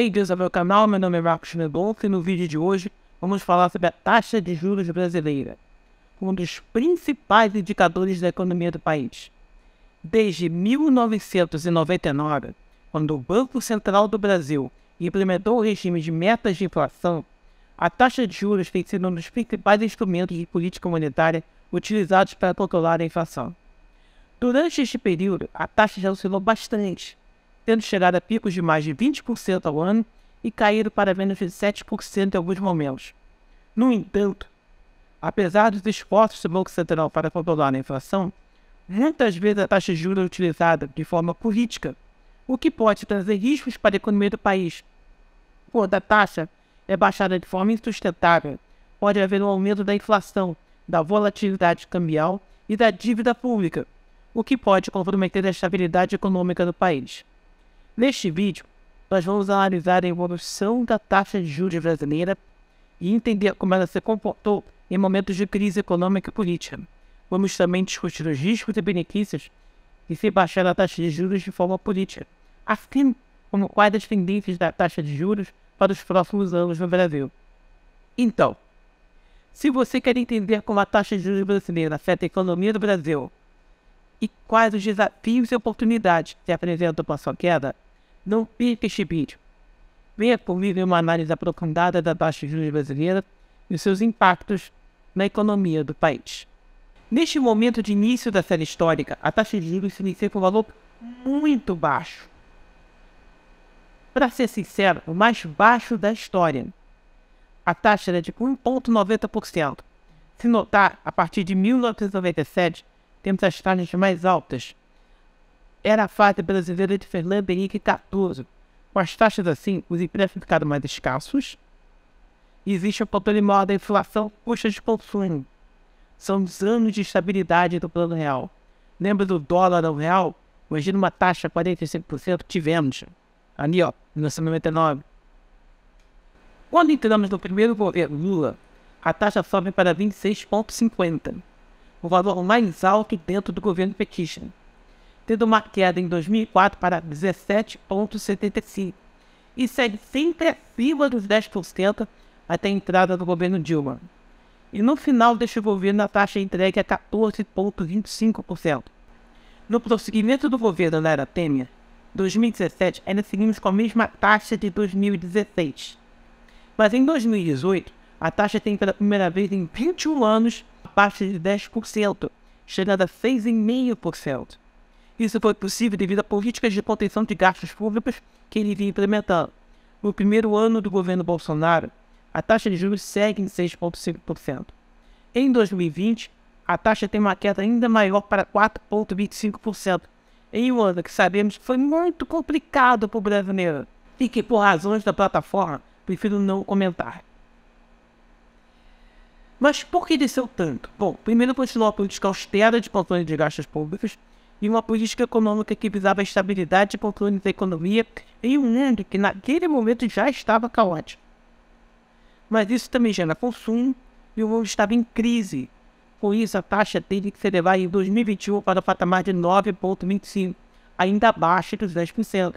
Bem-vindos ao meu canal, meu nome é Marcos Mendonça e no vídeo de hoje vamos falar sobre a taxa de juros brasileira, um dos principais indicadores da economia do país. Desde 1999, quando o Banco Central do Brasil implementou o regime de metas de inflação, a taxa de juros tem sido um dos principais instrumentos de política monetária utilizados para controlar a inflação. Durante este período, a taxa já oscilou bastante, tendo chegado a picos de mais de 20% ao ano e caído para menos de 7% em alguns momentos. No entanto, apesar dos esforços do Banco Central para controlar a inflação, muitas vezes a taxa de juros é utilizada de forma política, o que pode trazer riscos para a economia do país. Quando a taxa é baixada de forma insustentável, pode haver um aumento da inflação, da volatilidade cambial e da dívida pública, o que pode comprometer a estabilidade econômica do país. Neste vídeo, nós vamos analisar a evolução da taxa de juros brasileira e entender como ela se comportou em momentos de crise econômica e política. Vamos também discutir os riscos e benefícios de se baixar a taxa de juros de forma política, assim como quais as tendências da taxa de juros para os próximos anos no Brasil. Então, se você quer entender como a taxa de juros brasileira afeta a economia do Brasil e quais os desafios e oportunidades que se apresentam para a sua queda, não perca este vídeo. Venha comigo em uma análise aprofundada da taxa de juros brasileira e seus impactos na economia do país. Neste momento de início da série histórica, a taxa de juros se inicia com um valor muito baixo. Para ser sincero, o mais baixo da história. A taxa era de 1,90%. Se notar, a partir de 1997, temos as taxas mais altas, era a fase brasileira de Fernando Henrique XIV. Com as taxas assim, os empréstimos ficaram mais escassos. Existe o controle maior da inflação, custa de consumo. São os anos de estabilidade do plano real. Lembra do dólar ao real? Imagina uma taxa 45% tivemos. Ali, ó, 1999. Quando entramos no primeiro governo Lula, a taxa sobe para 26,50, o valor mais alto dentro do governo petista tendo uma queda em 2004 para 17,75% e segue sempre acima dos 10% até a entrada do governo Dilma. E no final deste governo, a taxa entregue é 14,25%. No prosseguimento do governo da era Temer, 2017 ainda seguimos com a mesma taxa de 2016. Mas em 2018, a taxa tem pela primeira vez em 21 anos a taxa de 10%, chegando a 6,5%. Isso foi possível devido a políticas de proteção de gastos públicos que ele vinha implementando. No primeiro ano do governo Bolsonaro, a taxa de juros segue em 6,5%. Em 2020, a taxa tem uma queda ainda maior para 4,25%, em um ano que sabemos que foi muito complicado para o brasileiro e que, por razões da plataforma, prefiro não comentar. Mas por que desceu tanto? Bom, primeiro continuou a política austera de controle de gastos públicos, e uma política econômica que visava estabilidade e controle da economia em um mundo que naquele momento já estava caótico. Mas isso também gera consumo e o mundo estava em crise. Com isso, a taxa teve que se elevar em 2021 para o patamar de 9,25, ainda abaixo dos 10%.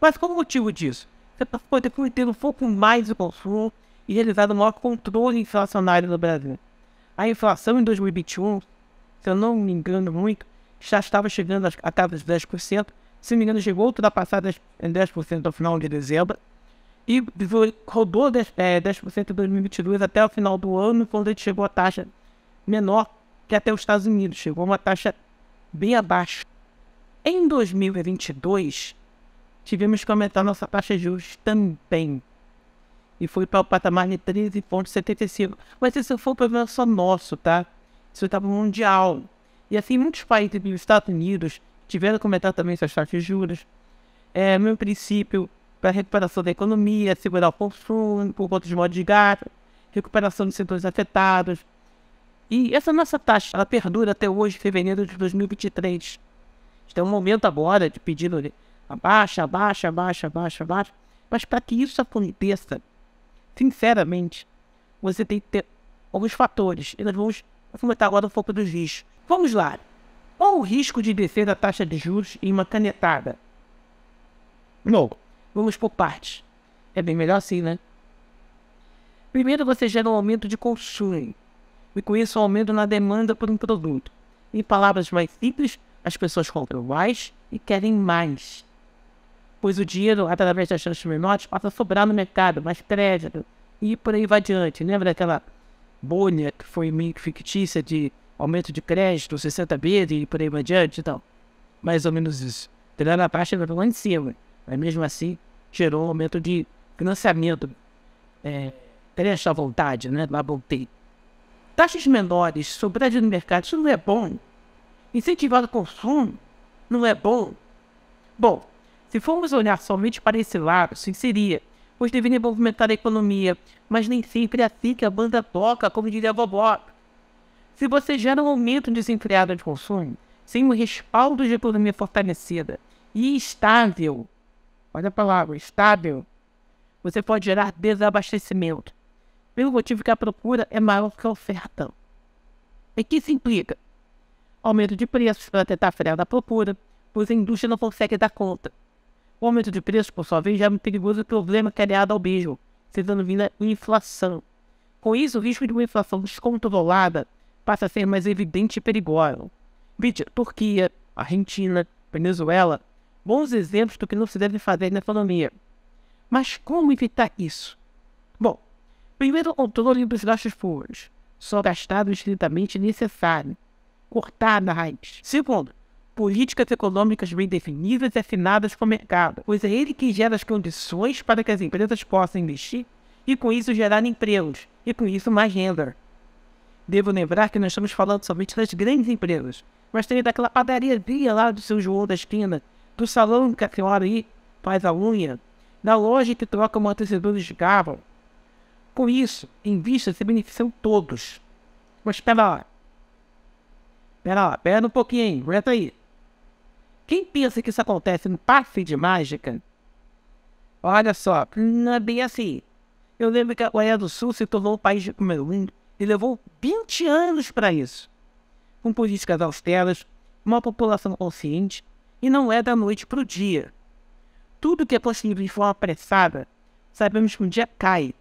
Mas qual o motivo disso? Você pode ter um pouco mais o consumo e realizado o maior controle inflacionário no Brasil. A inflação em 2021, se eu não me engano muito, já estava chegando a casa dos 10%, se não me engano, chegou toda a passada em 10% ao final de dezembro, e rodou 10%, 10 é, em 2022 até o final do ano, quando a gente chegou a taxa menor que até os Estados Unidos, chegou uma taxa bem abaixo. Em 2022, tivemos que aumentar nossa taxa de juros também. E foi para o patamar de 13,75. Mas isso foi um problema só nosso, tá? Isso estava mundial. E assim, muitos países, dos os Estados Unidos, tiveram que aumentar também suas taxas de juros. É o mesmo princípio para a recuperação da economia, segurar o consumo por conta de modo de gasto, recuperação dos setores afetados. E essa nossa taxa, ela perdura até hoje, fevereiro de 2023. Então, é um momento agora de pedido de abaixa, abaixa, abaixa, abaixa, abaixa. Mas para que isso aconteça, sinceramente, você tem que ter alguns fatores. E nós vamos comentar agora um pouco dos riscos. Vamos lá. Qual o risco de descer da taxa de juros em uma canetada? Não. Vamos por partes. É bem melhor assim, né? Primeiro, você gera um aumento de consumo, e com isso, um aumento na demanda por um produto. Em palavras mais simples, as pessoas compram mais e querem mais. Pois o dinheiro, através das chances menores, passa a sobrar no mercado, mais crédito, e por aí vai adiante. Lembra daquela bolha que foi meio fictícia de aumento de crédito, 60 bits e por aí adiante e tal. Mais ou menos isso. Tirando a taxa lá em cima. Mas mesmo assim, gerou um aumento de financiamento. É, crédito à vontade, né? Lá voltei. Taxas menores, sobredia no mercado, isso não é bom. Incentivar o consumo não é bom. Bom, se formos olhar somente para esse lado, sim seria, pois deveria movimentar a economia, mas nem sempre é assim que a banda toca, como diria a vovó. Se você gera um aumento desenfreado de consumo, sem o respaldo de economia fortalecida e estável, olha a palavra, estável, você pode gerar desabastecimento, pelo motivo que a procura é maior que a oferta. E que isso implica? Aumento de preços para tentar frear a procura, pois a indústria não consegue dar conta. O aumento de preços, por sua vez, gera é um perigoso problema criado é ao beijo, se vinda inflação. Com isso, o risco de uma inflação descontrolada passa a ser mais evidente e perigosa. Veja, Turquia, Argentina, Venezuela, bons exemplos do que não se deve fazer na economia. Mas como evitar isso? Bom, primeiro controle dos gastos públicos, só gastar o estritamente necessário, cortar na raiz. Segundo, políticas econômicas bem definidas e afinadas com o mercado, pois é ele que gera as condições para que as empresas possam investir e com isso gerar empregos, e com isso mais renda. Devo lembrar que nós estamos falando somente das grandes empresas, mas tem daquela padariazinha lá do seu João da esquina, do salão que a senhora aí faz a unha, da loja que troca o amortecedor de carro. Com isso, em vista, se beneficiam todos. Mas espera lá. Espera lá, pera um pouquinho, aguenta aí. Quem pensa que isso acontece no passe de mágica? Olha só, não é bem assim. Eu lembro que a Coreia do Sul se tornou um país de primeiro mundo e levou 20 anos para isso. Com políticas austeras, uma população consciente e não é da noite para o dia. Tudo que é possível de forma apressada, sabemos que um dia cai.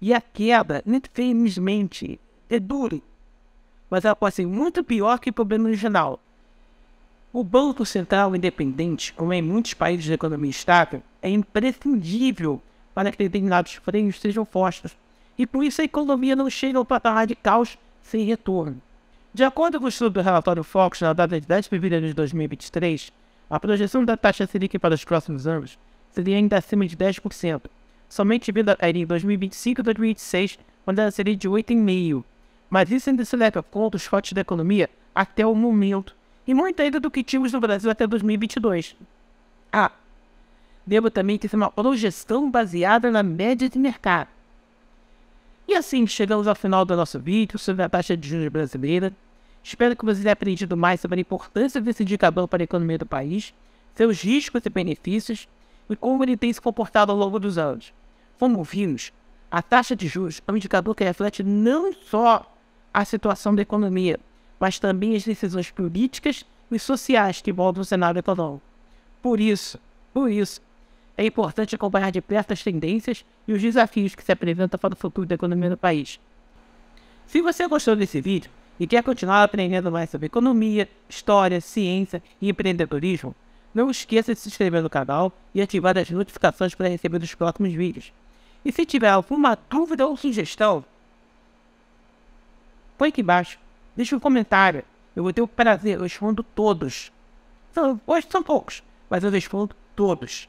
E a queda, infelizmente, é dura. Mas ela pode ser muito pior que o problema original. O Banco Central Independente, como em muitos países de economia estável, é imprescindível para que determinados freios sejam postos e por isso a economia não chega ao patamar de caos sem retorno. De acordo com o estudo do relatório Fox, na data de 10 de fevereiro de 2023, a projeção da taxa Selic para os próximos anos seria ainda acima de 10%, somente vindo a cair em 2025 e 2026, quando ela seria de 8,5%. Mas isso ainda se leva a conta os fortes da economia até o momento, e muito ainda do que tínhamos no Brasil até 2022. Ah, devo também ter uma projeção baseada na média de mercado e assim chegamos ao final do nosso vídeo sobre a taxa de juros brasileira. Espero que vocês tenham aprendido mais sobre a importância desse indicador para a economia do país, seus riscos e benefícios e como ele tem se comportado ao longo dos anos. Como vimos, a taxa de juros é um indicador que reflete não só a situação da economia, mas também as decisões políticas e sociais que moldam o cenário econômico. Por isso, por isso, é importante acompanhar de perto as tendências e os desafios que se apresentam para o futuro da economia do país. Se você gostou desse vídeo e quer continuar aprendendo mais sobre economia, história, ciência e empreendedorismo, não esqueça de se inscrever no canal e ativar as notificações para receber os próximos vídeos. E se tiver alguma dúvida ou sugestão, põe aqui embaixo, deixe um comentário. Eu vou ter o prazer, eu respondo todos. hoje são poucos, mas eu respondo todos.